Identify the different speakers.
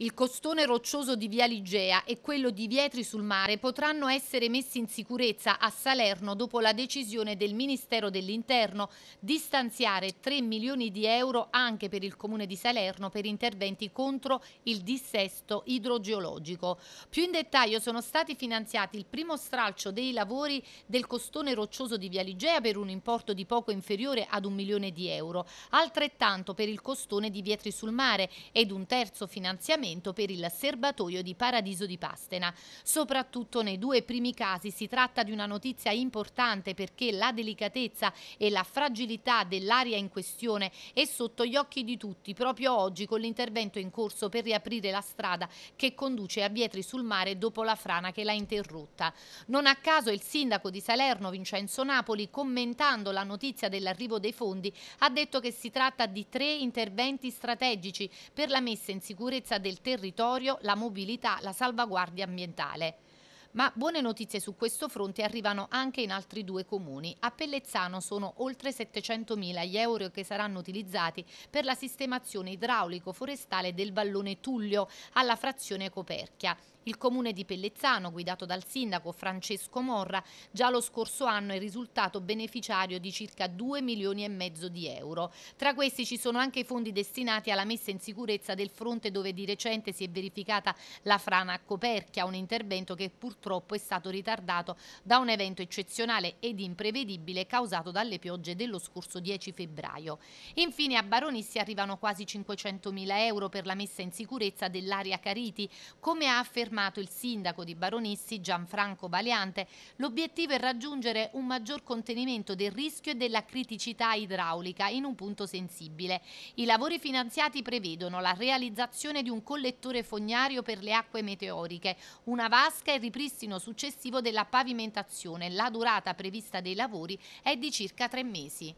Speaker 1: Il costone roccioso di Via Ligea e quello di Vietri sul Mare potranno essere messi in sicurezza a Salerno dopo la decisione del Ministero dell'Interno di stanziare 3 milioni di euro anche per il Comune di Salerno per interventi contro il dissesto idrogeologico. Più in dettaglio sono stati finanziati il primo stralcio dei lavori del costone roccioso di Via Ligea per un importo di poco inferiore ad un milione di euro, altrettanto per il costone di Vietri sul Mare ed un terzo finanziamento appuntamento per il serbatoio di Paradiso di Pastena. Soprattutto nei due primi casi si tratta di una notizia importante perché la delicatezza e la fragilità dell'area in questione è sotto gli occhi di tutti proprio oggi con l'intervento in corso per riaprire la strada che conduce a Vietri sul mare dopo la frana che l'ha interrotta. Non a caso il sindaco di Salerno Vincenzo Napoli commentando la notizia dell'arrivo dei fondi ha detto che si tratta di tre interventi strategici per la messa in sicurezza del del territorio, la mobilità, la salvaguardia ambientale. Ma buone notizie su questo fronte arrivano anche in altri due comuni. A Pellezzano sono oltre 700.000 gli euro che saranno utilizzati per la sistemazione idraulico-forestale del vallone Tullio alla frazione Coperchia. Il comune di Pellezzano, guidato dal sindaco Francesco Morra, già lo scorso anno è risultato beneficiario di circa 2 milioni e mezzo di euro. Tra questi ci sono anche i fondi destinati alla messa in sicurezza del fronte dove di recente si è verificata la frana a Coperchia, un intervento che purtroppo purtroppo è stato ritardato da un evento eccezionale ed imprevedibile causato dalle piogge dello scorso 10 febbraio. Infine a Baronissi arrivano quasi 500.000 euro per la messa in sicurezza dell'area Cariti. Come ha affermato il sindaco di Baronissi, Gianfranco Valiante, l'obiettivo è raggiungere un maggior contenimento del rischio e della criticità idraulica in un punto sensibile. I lavori finanziati prevedono la realizzazione di un collettore fognario per le acque meteoriche, una vasca e ripristino ripristino successivo della pavimentazione. La durata prevista dei lavori è di circa tre mesi.